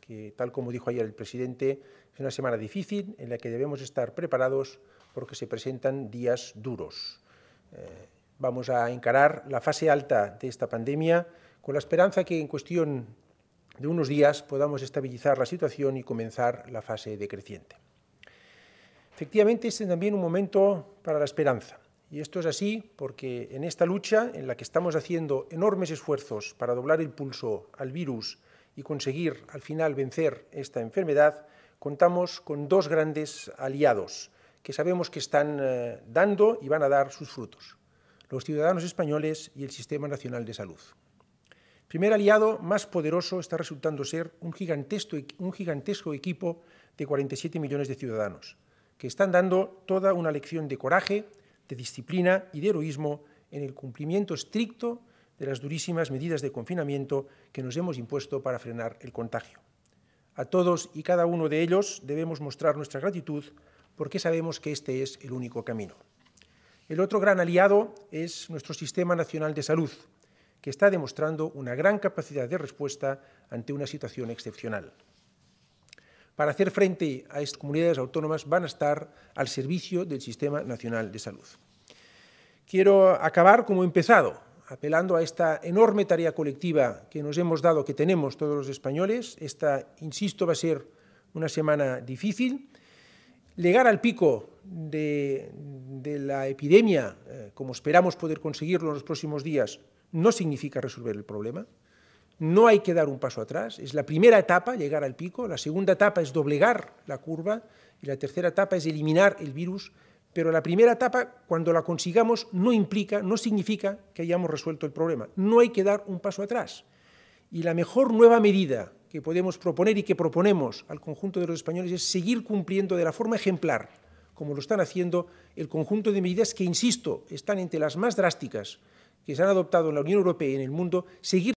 que, tal como dijo ayer el presidente, es una semana difícil en la que debemos estar preparados porque se presentan días duros. Eh, vamos a encarar la fase alta de esta pandemia con la esperanza que en cuestión de unos días podamos estabilizar la situación y comenzar la fase decreciente. Efectivamente, este es también un momento para la esperanza. Y esto es así porque en esta lucha en la que estamos haciendo enormes esfuerzos para doblar el pulso al virus y conseguir al final vencer esta enfermedad, contamos con dos grandes aliados que sabemos que están eh, dando y van a dar sus frutos, los ciudadanos españoles y el Sistema Nacional de Salud. El primer aliado más poderoso está resultando ser un gigantesco, un gigantesco equipo de 47 millones de ciudadanos, que están dando toda una lección de coraje, de disciplina y de heroísmo en el cumplimiento estricto de las durísimas medidas de confinamiento que nos hemos impuesto para frenar el contagio. A todos y cada uno de ellos debemos mostrar nuestra gratitud porque sabemos que este es el único camino. El otro gran aliado es nuestro Sistema Nacional de Salud, que está demostrando una gran capacidad de respuesta ante una situación excepcional. Para hacer frente a estas comunidades autónomas van a estar al servicio del Sistema Nacional de Salud. Quiero acabar como he empezado, apelando a esta enorme tarea colectiva que nos hemos dado, que tenemos todos los españoles. Esta, insisto, va a ser una semana difícil. Llegar al pico de, la epidemia, eh, como esperamos poder conseguirlo en los próximos días, no significa resolver el problema. No hay que dar un paso atrás. Es la primera etapa, llegar al pico. La segunda etapa es doblegar la curva. Y la tercera etapa es eliminar el virus pero la primera etapa, cuando la consigamos, no implica, no significa que hayamos resuelto el problema. No hay que dar un paso atrás. Y la mejor nueva medida que podemos proponer y que proponemos al conjunto de los españoles es seguir cumpliendo de la forma ejemplar, como lo están haciendo, el conjunto de medidas que, insisto, están entre las más drásticas que se han adoptado en la Unión Europea y en el mundo, seguir